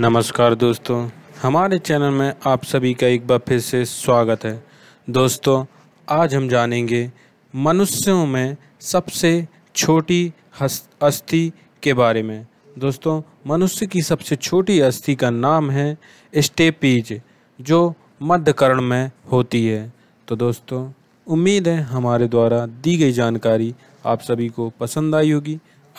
नमस्कार दोस्तों हमारे चैनल में आप सभी का एक बार फिर से स्वागत है दोस्तों आज हम जानेंगे मनुष्यों में सबसे छोटी अस्थि के बारे में दोस्तों मनुष्य की सबसे छोटी अस्थि का नाम है स्टेपीज जो मध्यकरण में होती है तो दोस्तों उम्मीद है हमारे द्वारा दी गई जानकारी आप सभी को पसंद आई होगी